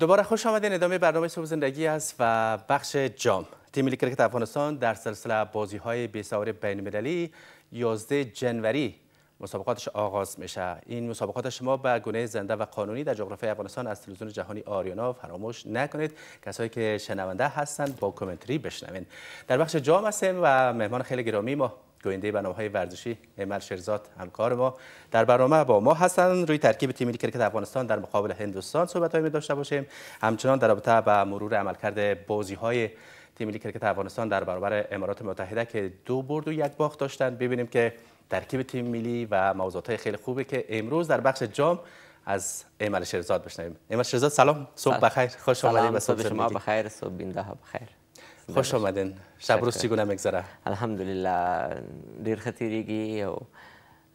دوباره خوش آمدین ادامه برنامه صبح زندگی است و بخش جام تیم ملی کرکت افغانستان در سلسله بازی های بیسوار بین المللی 11 جنوری مسابقاتش آغاز میشه این مسابقات شما به گونه زنده و قانونی در جغرافیای افغانستان از تلویزیون جهانی آریانا فراموش نکنید کسایی که شنونده هستند با کامنتری بشنوین در بخش جام هستیم و مهمان خیلی گرامی ما گوینده برنامه ورزشی ایمل شرزاد همکار ما در برنامه با ما هستند روی ترکیب تیم ملی کرکت افغانستان در مقابل هندوستان صحبت هایی داشته باشیم همچنان در رابطه با مرور عملکرد بازی های تیم ملی کرکت افغانستان در برابر امارات متحده که دو برد و یک باخت داشتند ببینیم که ترکیب تیم ملی و موضوعات های خیلی خوبه که امروز در بخش جام از ایمل شرزاد بشنویم ایمل شرزاد سلام صبح بخیر خوش آمدید به صبح شما بخیر صبح بخیر خوش آمدین شب روز چگونه میگذره الحمدلله ډیر ښه تیریږي او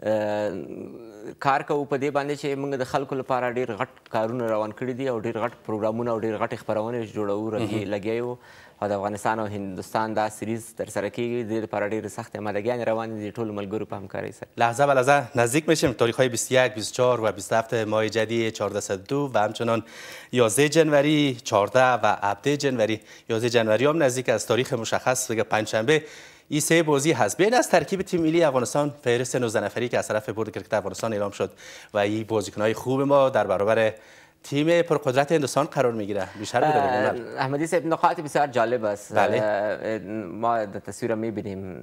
کار کوو په دې باندې چې موږ د خلکو لپاره ډېر غټ کارونه روان کړي دي او ډېر غټ پروګرامونه او ډېر غټ خبرونه جوړو لګیا یو او د افغانستان او هندستان دا سریز تر سره کیږي د لپاره ډېر سخت عملګیان روان دي ټول ملګرو په همکاری سره لحظه به لحظه نزدیک میشیم تاریخ های 21 24 و 27 ماه جدی 1402 و همچنان 11 جنوری 14 و 17 جنوری 11 جنوری هم نزدیک از تاریخ مشخص پنجشنبه این سه بازی هست بین از ترکیب تیم ملی افغانستان فهرست 19 نفری که از طرف برد کرکت افغانستان اعلام شد و این بازیکنای خوب ما در برابر تیم پرقدرت هندوستان قرار میگیره بیشتر بدونید احمدی صاحب نقاط بسیار جالب است بله. ما در تصویر میبینیم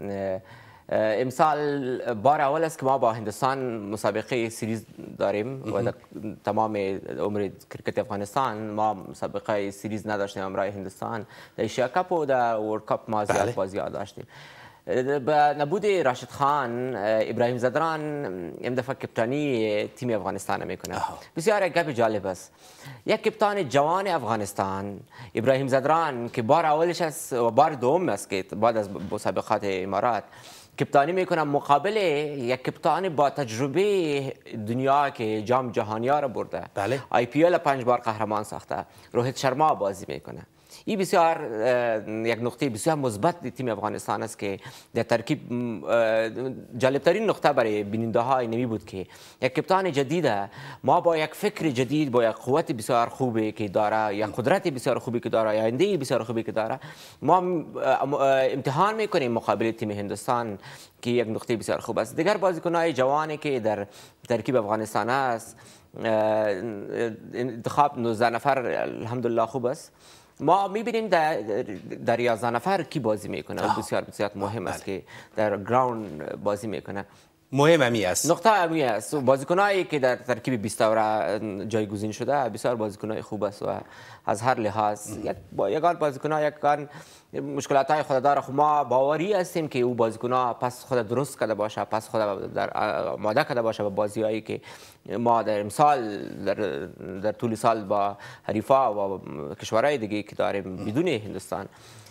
امسال بار اول است که ما با هندستان مسابقه سریز داریم و در تمام عمر کرکت افغانستان ما مسابقه سریز نداشتیم امرای هندستان در ایشیا کپ و در ورلد ما زیاد بله. بازی داشتیم با نبود راشد خان ابراهیم زدران ام دفعه کپتانی تیم افغانستان میکنه بسیار گپ جالب است یک کپتان جوان افغانستان ابراهیم زدران که بار اولش است و بار دوم است که بعد از مسابقات امارات کپتانی میکنه مقابل یک کپتان با تجربه دنیا که جام جهانی رو برده بله. آی پی پنج بار قهرمان ساخته روحت شرما بازی میکنه این بسیار یک نقطه بسیار مثبت تیم افغانستان است که در ترکیب جالبترین نقطه برای بیننده ها اینمی بود که یک کپتان جدید ما با یک فکر جدید با یک قوت بسیار خوبی که داره یک قدرت بسیار خوبی که داره آینده بسیار خوبی که داره ما امتحان میکنیم مقابل تیم هندوستان که یک نقطه بسیار خوب است دیگر بازیکنهای جوانی که در ترکیب افغانستان است انتخاب 19 نفر الحمدلله خوب است ما میبینیم در در 11 نفر کی بازی میکنه بسیار بسیار مهم است بله. که در گراوند بازی میکنه مهم همین است نقطه امی است بازیکنایی که در ترکیب 20 جایگزین شده بسیار بازیکنای خوب است و از هر لحاظ یک با یگان یکان مشکلات های خود داره ما باوری هستیم که او بازیکن ها پس خود درست کرده باشه پس خود در ماده کرده باشه به با بازی هایی که ما در امسال در, طول سال با حریفا و کشورهای دیگه که داریم بدون هندوستان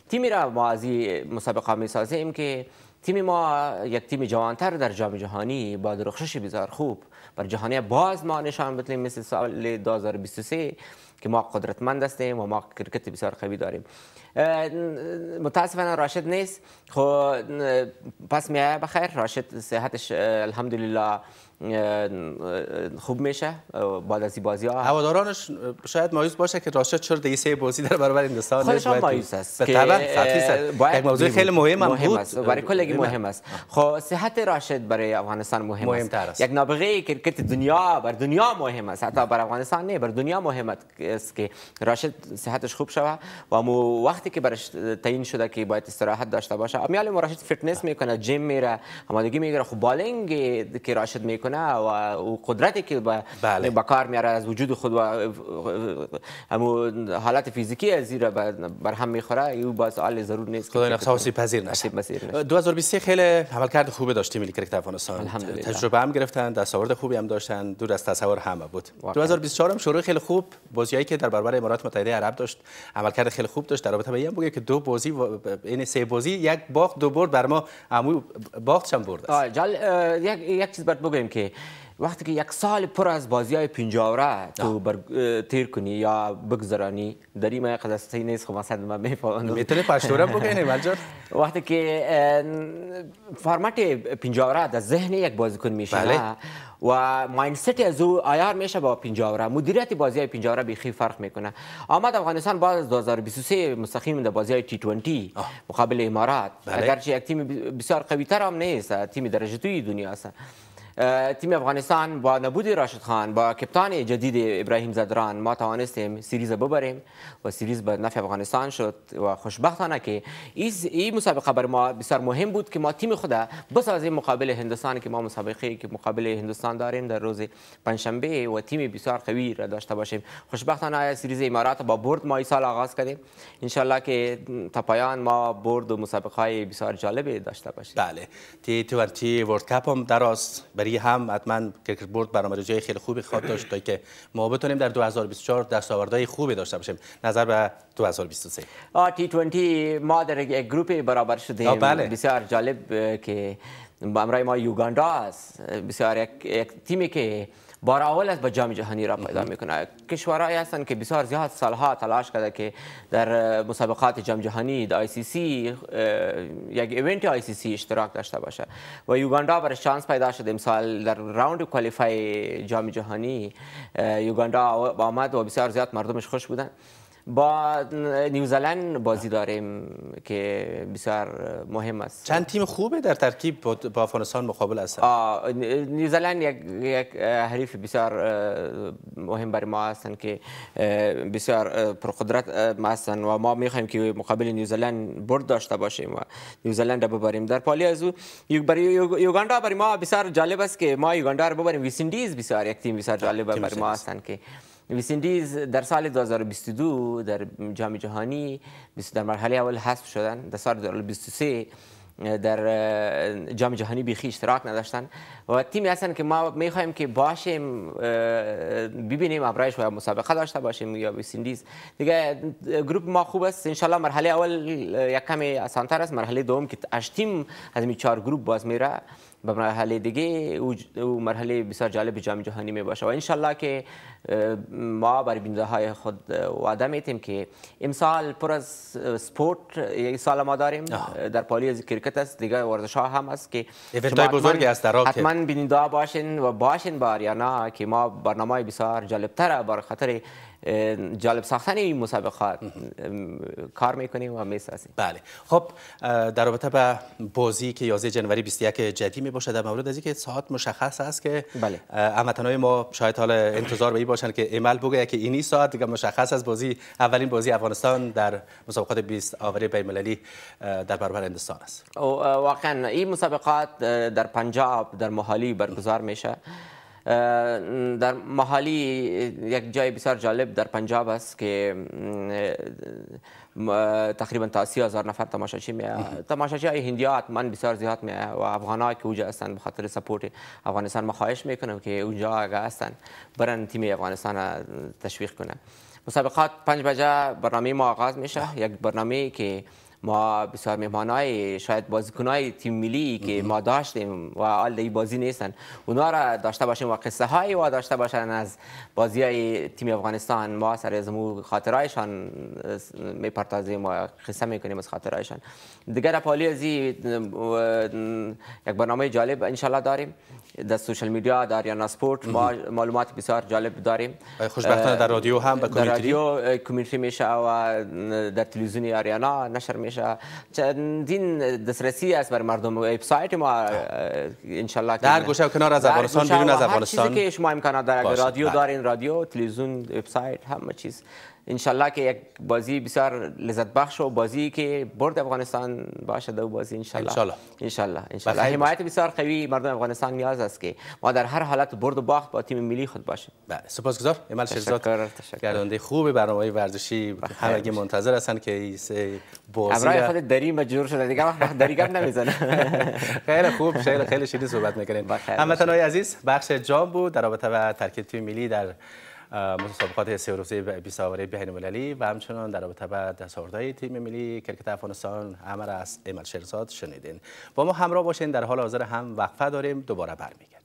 تیمی را ما از مسابقه می سازیم که تیم ما یک تیم جوانتر در جام جهانی با درخشش بسیار خوب بر جهانی باز ما نشان بتلیم مثل سال 2023 که ما قدرتمند هستیم و ما کرکت بسیار خوبی داریم متاسفانه راشد نیست خو خب، پس میایه بخیر راشد صحتش الحمدلله خوب میشه بعد از بازی ها هوادارانش شاید مایوس باشه که راشد چرا دیگه سه بازی در برابر دوستا خودش مایوس است به یک موضوع خیلی مهم هم است. برای کلگی مهم است خو خب، صحت راشد برای افغانستان مهم, مهم است. است. یک نابغه کرکت دنیا بر دنیا مهم است حتی بر افغانستان نه بر دنیا مهمت است که راشد صحتش خوب شوه و مو وقتی که برش تعیین شده که باید استراحت داشته باشه اما مو راشد فیتنس میکنه جیم میره آمادگی میگیره خوب بالینگ که راشد میکنه و قدرتی که با بله. کار میاره از وجود خود و همو حالت فیزیکی از زیر بر هم میخوره او باز آل ضرور نیست خدای پذیر پذیر نشه 2023 خیلی عملکرد خوبه داشتیم ملی کرکت افغانستان تجربه هم گرفتن دستاورد خوبی هم داشتن دور از تصور همه بود 2024 هم شروع خیلی خوب بازی ترکیه که در برابر امارات متحده عرب داشت عملکرد خیلی خوب داشت در رابطه با این که دو بازی این یعنی سه بازی یک باخت دو برد بر ما عمو باخت برد است. یک یک چیز باید بگویم که وقتی که یک سال پر از بازی های پنجاوره تو بر... تیر کنی یا بگذرانی در این قد از نیست خب مثلا من میفهمم میتونی پشتوره بگینی بلجر وقتی که فرمت پنجاوره در ذهن یک کن میشه بله. و مایندست از او آیار میشه با پنجاوره مدیریت بازی های پنجاوره بیخی فرق میکنه آمد افغانستان بعد از 2023 مستقیم در بازی های تی 20 مقابل امارات بله. اگرچه یک تیم بسیار قوی تر هم نیست تیم درجه توی دنیا است تیم افغانستان با نبود راشد خان با کپتان جدید ابراهیم زدران ما توانستیم سیریز ببریم و سیریز به نفع افغانستان شد و خوشبختانه که این مسابقه بر ما بسیار مهم بود که ما تیم خود بسازیم مقابل هندستان که ما مسابقه که مقابل هندستان داریم در روز پنجشنبه و تیم بسیار قوی را داشته باشیم خوشبختانه سیریز امارات با برد ما سال آغاز کردیم ان که تا پایان ما برد و مسابقه های بسیار جالبی داشته باشیم بله تی تورچی ورلد کپ هم در کشوری هم حتما کرکت بورد برنامه جای خیلی خوبی خواهد داشت تا که ما بتونیم در 2024 دستاوردهای خوبی داشته باشیم نظر به 2023 تی 20 ما در یک گروپ برابر شدیم بله. بسیار جالب که امرای ما یوگاندا است بسیار یک, یک تیمی که بار اول است به جام جهانی را پیدا میکنه کشورهایی هستند که بسیار زیاد سالها تلاش کرده که در مسابقات جام جهانی در آی سی سی یک ایونت آی سی سی اشتراک داشته باشه و یوگاندا برای شانس پیدا شد امسال در راوند کوالیفای جام جهانی یوگاندا آمد و بسیار زیاد مردمش خوش بودن با نیوزلند بازی داریم که بسیار مهم است چند تیم خوبه در ترکیب با افغانستان مقابل است نیوزلند یک, حریف بسیار مهم برای ما هستند که بسیار پرقدرت ما هستند و ما میخوایم که مقابل نیوزلند برد داشته باشیم و نیوزلند را ببریم در پالی از او برای یوگاندا برای ما بسیار جالب است که ما یوگاندا را ببریم ویسندیز بسیار یک تیم بسیار جالب برای ما هستند که نویسندیز در سال 2022 در جام جهانی در مرحله اول حذف شدن در سال 2023 در جام جهانی بیخی اشتراک نداشتن و تیمی هستن که ما میخوایم که باشیم ببینیم ابرایش و مسابقه داشته باشیم یا بسیندیز دیگه گروپ ما خوب است انشالله مرحله اول یک کمی آسانتر است مرحله دوم که اش از می چهار گروپ باز میره به مرحله دیگه او مرحله بسیار جالب جام جهانی می باشه و انشالله که ما بر بینده های خود وعده میتیم که امسال پر از سپورت یک سال ما داریم در پالی از کرکت است دیگه ورزش ها هم است که بزرگی است حتما بینده باشین و باشین بار یا نه که ما برنامه بسیار جالب تر بر خاطر جالب ساختن این مسابقات کار میکنیم و میسازیم بله خب در رابطه به بازی که 11 جنوری 21 جدی می در مورد از اینکه ساعت مشخص است که بله ما شاید حال انتظار به این باشن که عمل بگه که اینی ساعت دیگه مشخص است بازی اولین بازی افغانستان در مسابقات 20 آوری بین المللی در برابر هندستان است واقعا این مسابقات در پنجاب در محالی برگزار میشه در محالی یک جای بسیار جالب در پنجاب است که تقریبا تا سی نفر تماشاچی می تماشاچی هندیات من حتما بسیار زیاد می و افغان ها که اونجا هستند به خاطر سپورت افغانستان ما خواهش میکنم که اونجا اگه هستن برن تیم افغانستان تشویق کنه مسابقات پنج بجه برنامه ما آغاز میشه یک برنامه که ما بسیار های شاید بازیکنای تیم ملی که ما داشتیم و دی بازی نیستن اونا را داشته باشیم و قصه هایی و داشته باشن از بازی های تیم افغانستان ما سر از مو خاطرایشان میپردازیم و قصه میکنیم از خاطرایشان دیگر پالی از یک برنامه جالب انشالله داریم در سوشال میدیا در یا سپورت ما معلومات بسیار جالب داریم خوشبختانه در رادیو هم به کمیتری در رادیو کمیتری میشه و در تلویزیون آریانا نشر می چندین دسترسی است بر مردم وبسایت ما ان در گوشه و کنار از افغانستان بیرون از افغانستان چیزی که شما امکانات در رادیو بله. دارین رادیو تلویزیون وبسایت همه چیز انشالله که یک بازی بسیار لذت بخش و بازی که برد افغانستان باشه دو بازی انشالله انشالله انشالله انشالله حمایت بسیار قوی مردم افغانستان نیاز است که ما در هر حالت برد و باخت با تیم ملی خود باشیم سپاسگزار امل شهرزاد گردنده خوب برنامه ورزشی همگی منتظر هستند که این بازی امرای خود دری مجبور شده دیگه وقت دری گپ نمیزنه خیلی خوب خیلی خیلی شیرین صحبت میکنین هموطنان عزیز بخش جام بود در رابطه با ترکیب تیم ملی در مسابقات سه روزه و بین و همچنان در رابطه با دستاوردهای تیم ملی کرکت افغانستان امر از امل شرزاد شنیدین با ما همراه باشین در حال حاضر هم وقفه داریم دوباره برمیگردیم